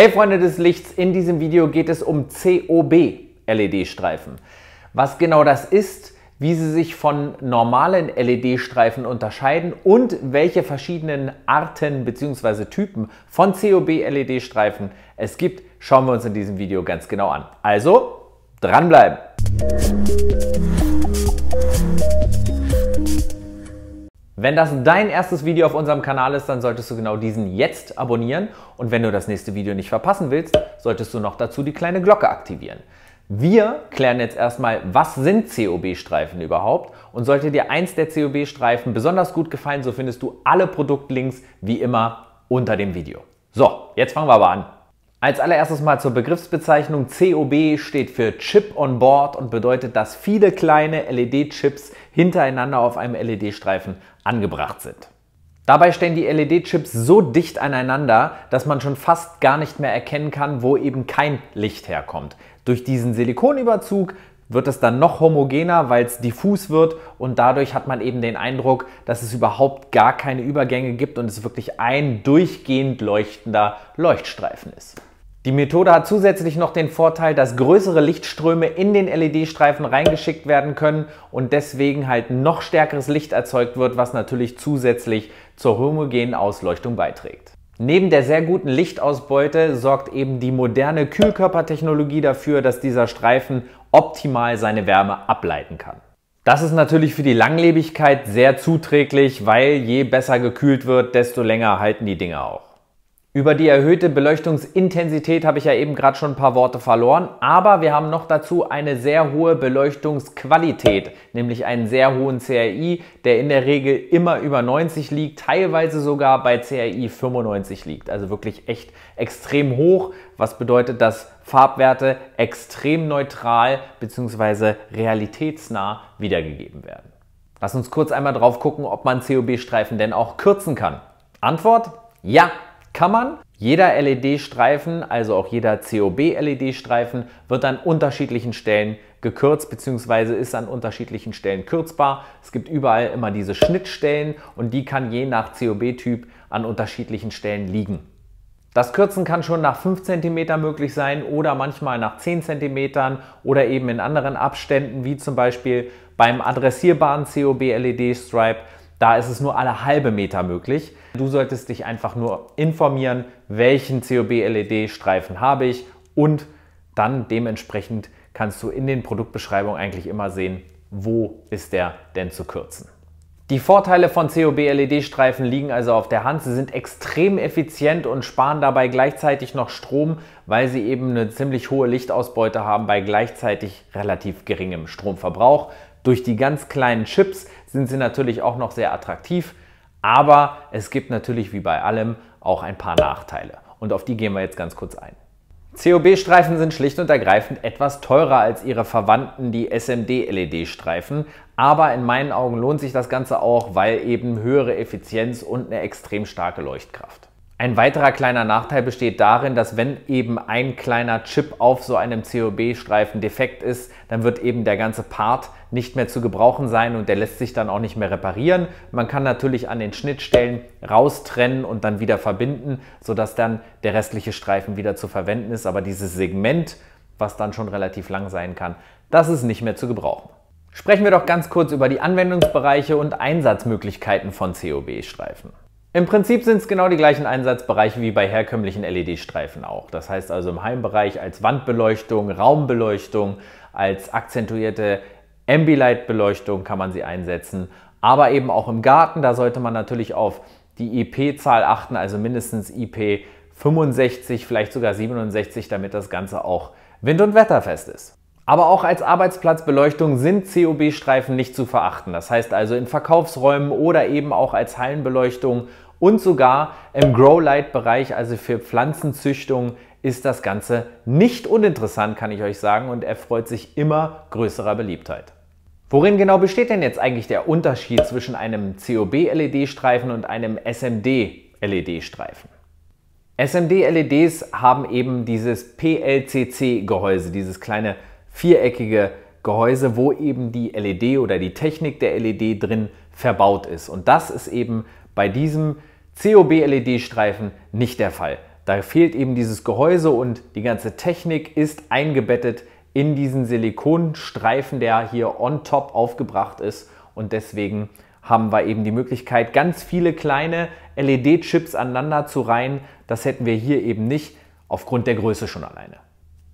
Hey Freunde des Lichts, in diesem Video geht es um COB-LED-Streifen. Was genau das ist, wie sie sich von normalen LED-Streifen unterscheiden und welche verschiedenen Arten bzw. Typen von COB-LED-Streifen es gibt, schauen wir uns in diesem Video ganz genau an. Also dranbleiben! Musik wenn das dein erstes Video auf unserem Kanal ist, dann solltest du genau diesen jetzt abonnieren und wenn du das nächste Video nicht verpassen willst, solltest du noch dazu die kleine Glocke aktivieren. Wir klären jetzt erstmal, was sind COB-Streifen überhaupt und sollte dir eins der COB-Streifen besonders gut gefallen, so findest du alle Produktlinks wie immer unter dem Video. So, jetzt fangen wir aber an. Als allererstes mal zur Begriffsbezeichnung. COB steht für Chip on Board und bedeutet, dass viele kleine LED-Chips hintereinander auf einem LED-Streifen angebracht sind. Dabei stehen die LED-Chips so dicht aneinander, dass man schon fast gar nicht mehr erkennen kann, wo eben kein Licht herkommt. Durch diesen Silikonüberzug wird es dann noch homogener, weil es diffus wird und dadurch hat man eben den Eindruck, dass es überhaupt gar keine Übergänge gibt und es wirklich ein durchgehend leuchtender Leuchtstreifen ist. Die Methode hat zusätzlich noch den Vorteil, dass größere Lichtströme in den LED-Streifen reingeschickt werden können und deswegen halt noch stärkeres Licht erzeugt wird, was natürlich zusätzlich zur homogenen Ausleuchtung beiträgt. Neben der sehr guten Lichtausbeute sorgt eben die moderne Kühlkörpertechnologie dafür, dass dieser Streifen optimal seine Wärme ableiten kann. Das ist natürlich für die Langlebigkeit sehr zuträglich, weil je besser gekühlt wird, desto länger halten die Dinger auch. Über die erhöhte Beleuchtungsintensität habe ich ja eben gerade schon ein paar Worte verloren, aber wir haben noch dazu eine sehr hohe Beleuchtungsqualität, nämlich einen sehr hohen CRI, der in der Regel immer über 90 liegt, teilweise sogar bei CRI 95 liegt, also wirklich echt extrem hoch, was bedeutet, dass Farbwerte extrem neutral bzw. realitätsnah wiedergegeben werden. Lass uns kurz einmal drauf gucken, ob man COB-Streifen denn auch kürzen kann. Antwort? Ja, kann man. Jeder LED-Streifen, also auch jeder COB-LED-Streifen, wird an unterschiedlichen Stellen gekürzt bzw. ist an unterschiedlichen Stellen kürzbar. Es gibt überall immer diese Schnittstellen und die kann je nach COB-Typ an unterschiedlichen Stellen liegen. Das Kürzen kann schon nach 5 cm möglich sein oder manchmal nach 10 cm oder eben in anderen Abständen, wie zum Beispiel beim adressierbaren COB-LED-Stripe da ist es nur alle halbe Meter möglich. Du solltest dich einfach nur informieren, welchen COB-LED-Streifen habe ich und dann dementsprechend kannst du in den Produktbeschreibungen eigentlich immer sehen, wo ist der denn zu kürzen. Die Vorteile von COB-LED-Streifen liegen also auf der Hand. Sie sind extrem effizient und sparen dabei gleichzeitig noch Strom, weil sie eben eine ziemlich hohe Lichtausbeute haben bei gleichzeitig relativ geringem Stromverbrauch. Durch die ganz kleinen Chips sind sie natürlich auch noch sehr attraktiv, aber es gibt natürlich wie bei allem auch ein paar Nachteile. Und auf die gehen wir jetzt ganz kurz ein. COB-Streifen sind schlicht und ergreifend etwas teurer als ihre Verwandten, die SMD-LED-Streifen. Aber in meinen Augen lohnt sich das Ganze auch, weil eben höhere Effizienz und eine extrem starke Leuchtkraft. Ein weiterer kleiner Nachteil besteht darin, dass wenn eben ein kleiner Chip auf so einem COB-Streifen defekt ist, dann wird eben der ganze Part nicht mehr zu gebrauchen sein und der lässt sich dann auch nicht mehr reparieren. Man kann natürlich an den Schnittstellen raustrennen und dann wieder verbinden, sodass dann der restliche Streifen wieder zu verwenden ist. Aber dieses Segment, was dann schon relativ lang sein kann, das ist nicht mehr zu gebrauchen. Sprechen wir doch ganz kurz über die Anwendungsbereiche und Einsatzmöglichkeiten von COB-Streifen. Im Prinzip sind es genau die gleichen Einsatzbereiche wie bei herkömmlichen LED-Streifen auch. Das heißt also im Heimbereich als Wandbeleuchtung, Raumbeleuchtung, als akzentuierte Ambilight-Beleuchtung kann man sie einsetzen. Aber eben auch im Garten, da sollte man natürlich auf die IP-Zahl achten, also mindestens IP 65, vielleicht sogar 67, damit das Ganze auch wind- und wetterfest ist. Aber auch als Arbeitsplatzbeleuchtung sind COB-Streifen nicht zu verachten. Das heißt also in Verkaufsräumen oder eben auch als Hallenbeleuchtung und sogar im growlight bereich also für Pflanzenzüchtung, ist das Ganze nicht uninteressant, kann ich euch sagen, und erfreut sich immer größerer Beliebtheit. Worin genau besteht denn jetzt eigentlich der Unterschied zwischen einem COB-LED-Streifen und einem SMD-LED-Streifen? SMD-LEDs haben eben dieses PLCC-Gehäuse, dieses kleine viereckige Gehäuse, wo eben die LED oder die Technik der LED drin verbaut ist. Und das ist eben bei diesem COB-LED-Streifen nicht der Fall. Da fehlt eben dieses Gehäuse und die ganze Technik ist eingebettet in diesen Silikonstreifen, der hier on top aufgebracht ist und deswegen haben wir eben die Möglichkeit, ganz viele kleine LED-Chips aneinander zu reihen. Das hätten wir hier eben nicht, aufgrund der Größe schon alleine.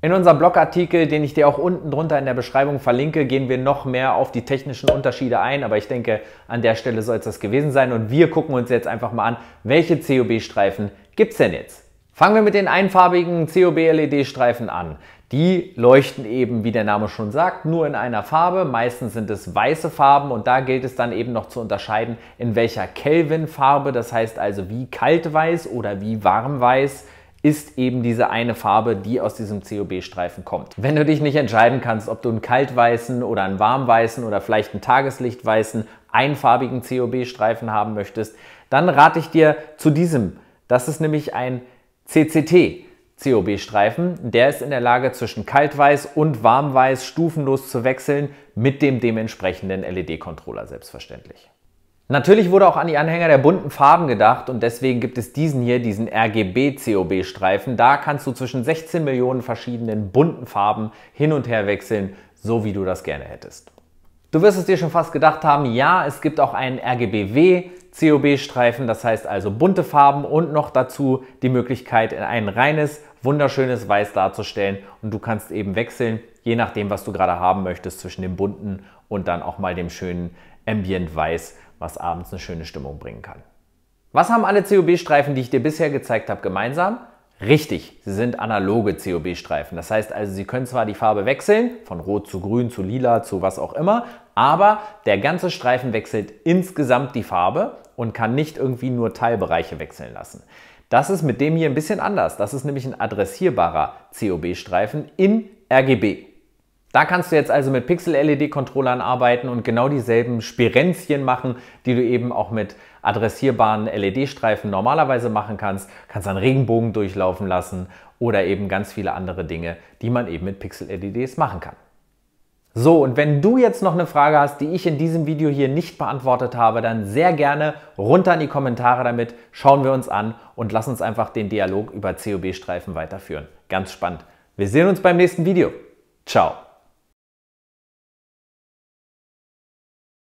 In unserem Blogartikel, den ich dir auch unten drunter in der Beschreibung verlinke, gehen wir noch mehr auf die technischen Unterschiede ein. Aber ich denke, an der Stelle soll es das gewesen sein. Und wir gucken uns jetzt einfach mal an, welche COB-Streifen gibt es denn jetzt? Fangen wir mit den einfarbigen COB-LED-Streifen an. Die leuchten eben, wie der Name schon sagt, nur in einer Farbe. Meistens sind es weiße Farben und da gilt es dann eben noch zu unterscheiden, in welcher Kelvin-Farbe, das heißt also wie kalt weiß oder wie warm weiß ist eben diese eine Farbe, die aus diesem COB-Streifen kommt. Wenn du dich nicht entscheiden kannst, ob du einen kaltweißen oder einen warmweißen oder vielleicht einen tageslichtweißen, einfarbigen COB-Streifen haben möchtest, dann rate ich dir zu diesem. Das ist nämlich ein CCT. COB-Streifen, der ist in der Lage zwischen kaltweiß und warmweiß stufenlos zu wechseln mit dem dementsprechenden LED-Controller selbstverständlich. Natürlich wurde auch an die Anhänger der bunten Farben gedacht und deswegen gibt es diesen hier, diesen RGB-COB-Streifen. Da kannst du zwischen 16 Millionen verschiedenen bunten Farben hin und her wechseln, so wie du das gerne hättest. Du wirst es dir schon fast gedacht haben, ja, es gibt auch einen RGBW, COB-Streifen, das heißt also bunte Farben und noch dazu die Möglichkeit, ein reines, wunderschönes Weiß darzustellen und du kannst eben wechseln, je nachdem, was du gerade haben möchtest, zwischen dem bunten und dann auch mal dem schönen Ambient Weiß, was abends eine schöne Stimmung bringen kann. Was haben alle COB-Streifen, die ich dir bisher gezeigt habe, gemeinsam? Richtig, sie sind analoge COB-Streifen. Das heißt also, sie können zwar die Farbe wechseln, von rot zu grün zu lila zu was auch immer, aber der ganze Streifen wechselt insgesamt die Farbe und kann nicht irgendwie nur Teilbereiche wechseln lassen. Das ist mit dem hier ein bisschen anders. Das ist nämlich ein adressierbarer COB-Streifen in RGB. Da kannst du jetzt also mit Pixel-LED-Controllern arbeiten und genau dieselben Spirenzchen machen, die du eben auch mit adressierbaren LED-Streifen normalerweise machen kannst. Kannst dann Regenbogen durchlaufen lassen oder eben ganz viele andere Dinge, die man eben mit Pixel-LEDs machen kann. So, und wenn du jetzt noch eine Frage hast, die ich in diesem Video hier nicht beantwortet habe, dann sehr gerne runter in die Kommentare damit, schauen wir uns an und lass uns einfach den Dialog über COB-Streifen weiterführen. Ganz spannend. Wir sehen uns beim nächsten Video. Ciao.